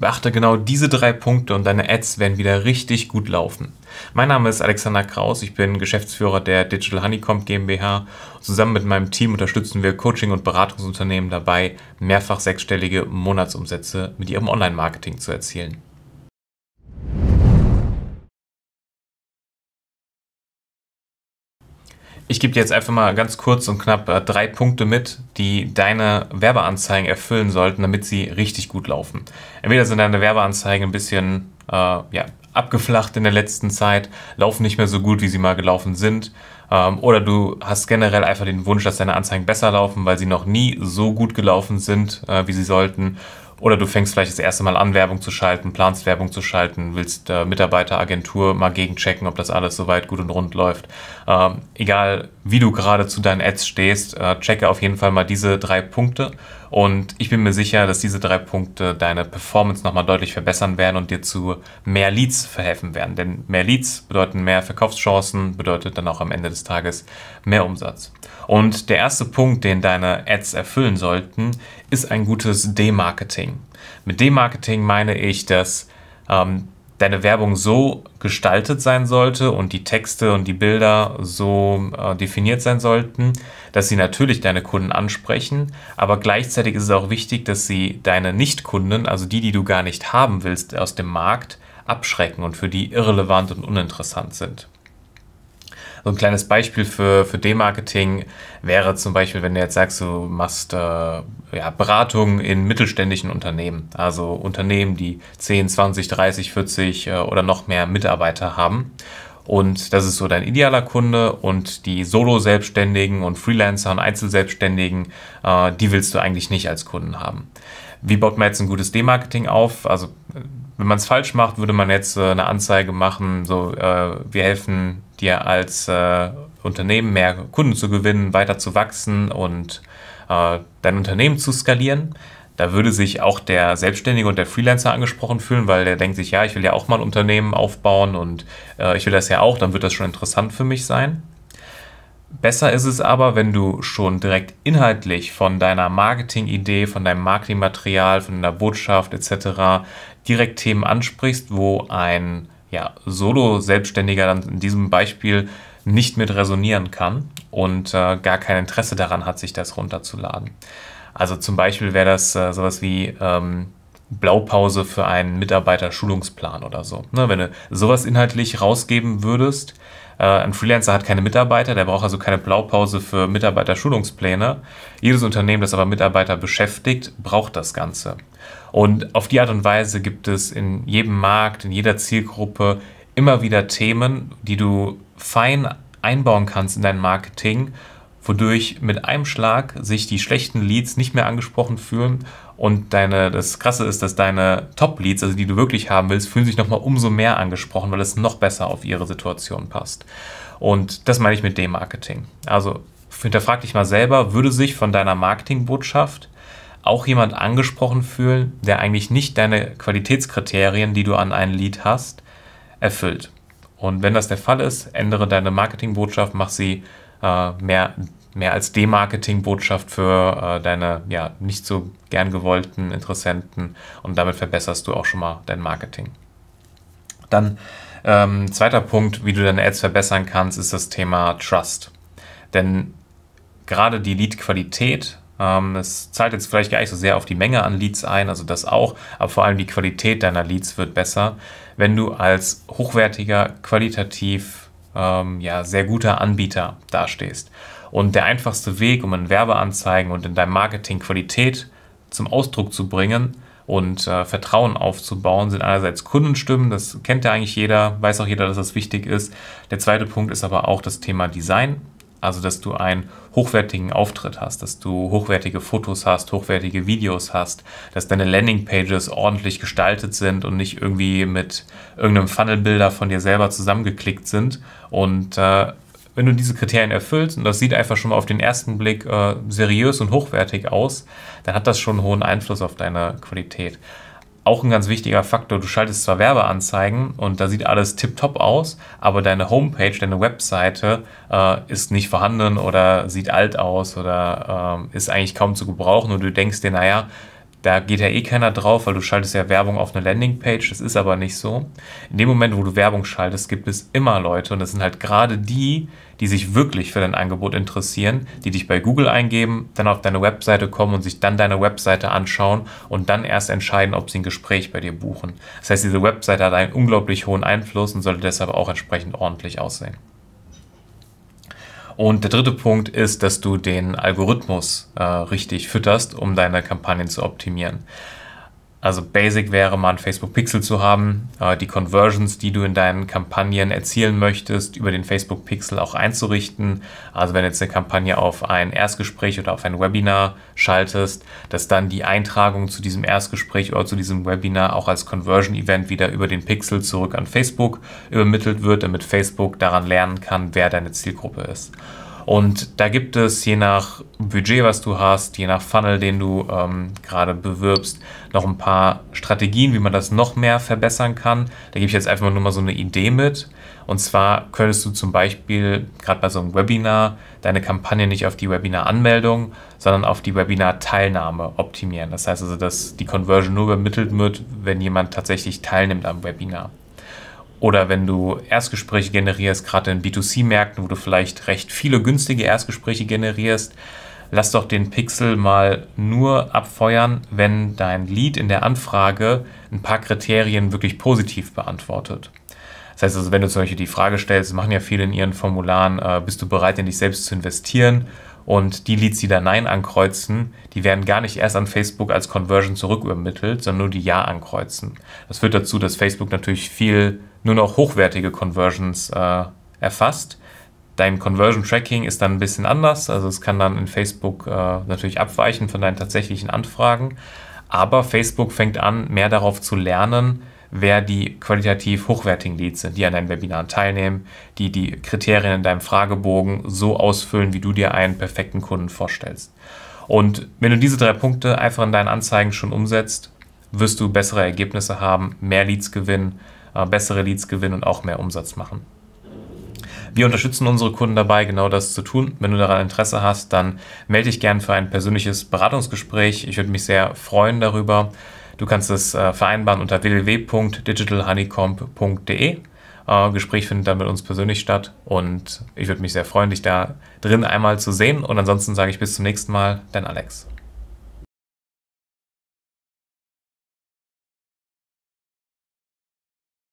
Beachte genau diese drei Punkte und deine Ads werden wieder richtig gut laufen. Mein Name ist Alexander Kraus, ich bin Geschäftsführer der Digital Honeycomb GmbH. Zusammen mit meinem Team unterstützen wir Coaching- und Beratungsunternehmen dabei, mehrfach sechsstellige Monatsumsätze mit ihrem Online-Marketing zu erzielen. Ich gebe dir jetzt einfach mal ganz kurz und knapp äh, drei Punkte mit, die deine Werbeanzeigen erfüllen sollten, damit sie richtig gut laufen. Entweder sind deine Werbeanzeigen ein bisschen äh, ja, abgeflacht in der letzten Zeit, laufen nicht mehr so gut, wie sie mal gelaufen sind. Ähm, oder du hast generell einfach den Wunsch, dass deine Anzeigen besser laufen, weil sie noch nie so gut gelaufen sind, äh, wie sie sollten. Oder du fängst vielleicht das erste Mal an, Werbung zu schalten, planst Werbung zu schalten, willst äh, Mitarbeiteragentur mal gegenchecken, ob das alles soweit gut und rund läuft. Ähm, egal, wie du gerade zu deinen Ads stehst, äh, checke auf jeden Fall mal diese drei Punkte und ich bin mir sicher, dass diese drei Punkte deine Performance nochmal deutlich verbessern werden und dir zu mehr Leads verhelfen werden. Denn mehr Leads bedeuten mehr Verkaufschancen, bedeutet dann auch am Ende des Tages mehr Umsatz. Und der erste Punkt, den deine Ads erfüllen sollten, ist ein gutes Demarketing. Mit Demarketing meine ich, dass ähm, deine Werbung so gestaltet sein sollte und die Texte und die Bilder so äh, definiert sein sollten, dass sie natürlich deine Kunden ansprechen, aber gleichzeitig ist es auch wichtig, dass sie deine Nichtkunden, also die, die du gar nicht haben willst, aus dem Markt abschrecken und für die irrelevant und uninteressant sind so ein kleines Beispiel für, für Demarketing wäre zum Beispiel, wenn du jetzt sagst, du machst äh, ja, Beratungen in mittelständischen Unternehmen, also Unternehmen, die 10, 20, 30, 40 äh, oder noch mehr Mitarbeiter haben. Und das ist so dein idealer Kunde und die Solo-Selbstständigen und Freelancer und Einzelselbstständigen, äh, die willst du eigentlich nicht als Kunden haben. Wie baut man jetzt ein gutes Demarketing auf? Also wenn man es falsch macht, würde man jetzt äh, eine Anzeige machen, so äh, wir helfen dir als äh, Unternehmen mehr Kunden zu gewinnen, weiter zu wachsen und äh, dein Unternehmen zu skalieren. Da würde sich auch der Selbstständige und der Freelancer angesprochen fühlen, weil der denkt sich, ja, ich will ja auch mal ein Unternehmen aufbauen und äh, ich will das ja auch, dann wird das schon interessant für mich sein. Besser ist es aber, wenn du schon direkt inhaltlich von deiner Marketing-Idee, von deinem Marketingmaterial, von deiner Botschaft etc. direkt Themen ansprichst, wo ein ja, Solo-Selbstständiger dann in diesem Beispiel nicht mit resonieren kann und äh, gar kein Interesse daran hat, sich das runterzuladen. Also zum Beispiel wäre das äh, sowas wie ähm, Blaupause für einen Mitarbeiterschulungsplan oder so. Ne, wenn du sowas inhaltlich rausgeben würdest, äh, ein Freelancer hat keine Mitarbeiter, der braucht also keine Blaupause für Mitarbeiterschulungspläne. Jedes Unternehmen, das aber Mitarbeiter beschäftigt, braucht das Ganze. Und auf die Art und Weise gibt es in jedem Markt, in jeder Zielgruppe immer wieder Themen, die du fein einbauen kannst in dein Marketing wodurch mit einem Schlag sich die schlechten Leads nicht mehr angesprochen fühlen und deine, das Krasse ist, dass deine Top-Leads, also die du wirklich haben willst, fühlen sich nochmal umso mehr angesprochen, weil es noch besser auf ihre Situation passt. Und das meine ich mit dem Marketing. Also hinterfrag dich mal selber, würde sich von deiner Marketingbotschaft auch jemand angesprochen fühlen, der eigentlich nicht deine Qualitätskriterien, die du an ein Lead hast, erfüllt. Und wenn das der Fall ist, ändere deine Marketingbotschaft, mach sie äh, mehr, mehr als Demarketing-Botschaft für äh, deine ja, nicht so gern gewollten Interessenten und damit verbesserst du auch schon mal dein Marketing. Dann ähm, zweiter Punkt, wie du deine Ads verbessern kannst, ist das Thema Trust. Denn gerade die Lead-Qualität, ähm, zahlt jetzt vielleicht gar nicht so sehr auf die Menge an Leads ein, also das auch, aber vor allem die Qualität deiner Leads wird besser, wenn du als hochwertiger, qualitativ ähm, ja, sehr guter Anbieter dastehst. Und der einfachste Weg, um in Werbeanzeigen und in deinem Marketing Qualität zum Ausdruck zu bringen und äh, Vertrauen aufzubauen, sind einerseits Kundenstimmen, das kennt ja eigentlich jeder, weiß auch jeder, dass das wichtig ist. Der zweite Punkt ist aber auch das Thema Design also, dass du einen hochwertigen Auftritt hast, dass du hochwertige Fotos hast, hochwertige Videos hast, dass deine Landingpages ordentlich gestaltet sind und nicht irgendwie mit irgendeinem Funnelbilder von dir selber zusammengeklickt sind. Und äh, wenn du diese Kriterien erfüllst, und das sieht einfach schon mal auf den ersten Blick äh, seriös und hochwertig aus, dann hat das schon einen hohen Einfluss auf deine Qualität auch ein ganz wichtiger Faktor. Du schaltest zwar Werbeanzeigen und da sieht alles tipptopp aus, aber deine Homepage, deine Webseite äh, ist nicht vorhanden oder sieht alt aus oder äh, ist eigentlich kaum zu gebrauchen und du denkst dir, naja, da geht ja eh keiner drauf, weil du schaltest ja Werbung auf eine Landingpage. Das ist aber nicht so. In dem Moment, wo du Werbung schaltest, gibt es immer Leute und das sind halt gerade die, die sich wirklich für dein Angebot interessieren, die dich bei Google eingeben, dann auf deine Webseite kommen und sich dann deine Webseite anschauen und dann erst entscheiden, ob sie ein Gespräch bei dir buchen. Das heißt, diese Webseite hat einen unglaublich hohen Einfluss und sollte deshalb auch entsprechend ordentlich aussehen. Und der dritte Punkt ist, dass du den Algorithmus äh, richtig fütterst, um deine Kampagnen zu optimieren. Also basic wäre mal ein Facebook Pixel zu haben, äh, die Conversions, die du in deinen Kampagnen erzielen möchtest, über den Facebook Pixel auch einzurichten. Also wenn jetzt eine Kampagne auf ein Erstgespräch oder auf ein Webinar schaltest, dass dann die Eintragung zu diesem Erstgespräch oder zu diesem Webinar auch als Conversion Event wieder über den Pixel zurück an Facebook übermittelt wird, damit Facebook daran lernen kann, wer deine Zielgruppe ist. Und da gibt es je nach Budget, was du hast, je nach Funnel, den du ähm, gerade bewirbst, noch ein paar Strategien, wie man das noch mehr verbessern kann. Da gebe ich jetzt einfach nur mal so eine Idee mit. Und zwar könntest du zum Beispiel gerade bei so einem Webinar deine Kampagne nicht auf die Webinar-Anmeldung, sondern auf die Webinar-Teilnahme optimieren. Das heißt also, dass die Conversion nur übermittelt wird, wenn jemand tatsächlich teilnimmt am Webinar. Oder wenn du Erstgespräche generierst, gerade in B2C-Märkten, wo du vielleicht recht viele günstige Erstgespräche generierst, lass doch den Pixel mal nur abfeuern, wenn dein Lead in der Anfrage ein paar Kriterien wirklich positiv beantwortet. Das heißt also, wenn du zum Beispiel die Frage stellst, machen ja viele in ihren Formularen, äh, bist du bereit, in dich selbst zu investieren? Und die Leads, die da Nein ankreuzen, die werden gar nicht erst an Facebook als Conversion zurückübermittelt, sondern nur die Ja ankreuzen. Das führt dazu, dass Facebook natürlich viel nur noch hochwertige Conversions äh, erfasst. Dein Conversion Tracking ist dann ein bisschen anders. Also es kann dann in Facebook äh, natürlich abweichen von deinen tatsächlichen Anfragen. Aber Facebook fängt an, mehr darauf zu lernen, wer die qualitativ hochwertigen Leads sind, die an deinen Webinaren teilnehmen, die die Kriterien in deinem Fragebogen so ausfüllen, wie du dir einen perfekten Kunden vorstellst. Und wenn du diese drei Punkte einfach in deinen Anzeigen schon umsetzt, wirst du bessere Ergebnisse haben, mehr Leads gewinnen, äh, bessere Leads gewinnen und auch mehr Umsatz machen. Wir unterstützen unsere Kunden dabei, genau das zu tun. Wenn du daran Interesse hast, dann melde dich gern für ein persönliches Beratungsgespräch. Ich würde mich sehr freuen darüber. Du kannst es äh, vereinbaren unter www.digitalhoneycomb.de. Äh, Gespräch findet dann mit uns persönlich statt und ich würde mich sehr freuen, dich da drin einmal zu sehen. Und ansonsten sage ich bis zum nächsten Mal, dein Alex.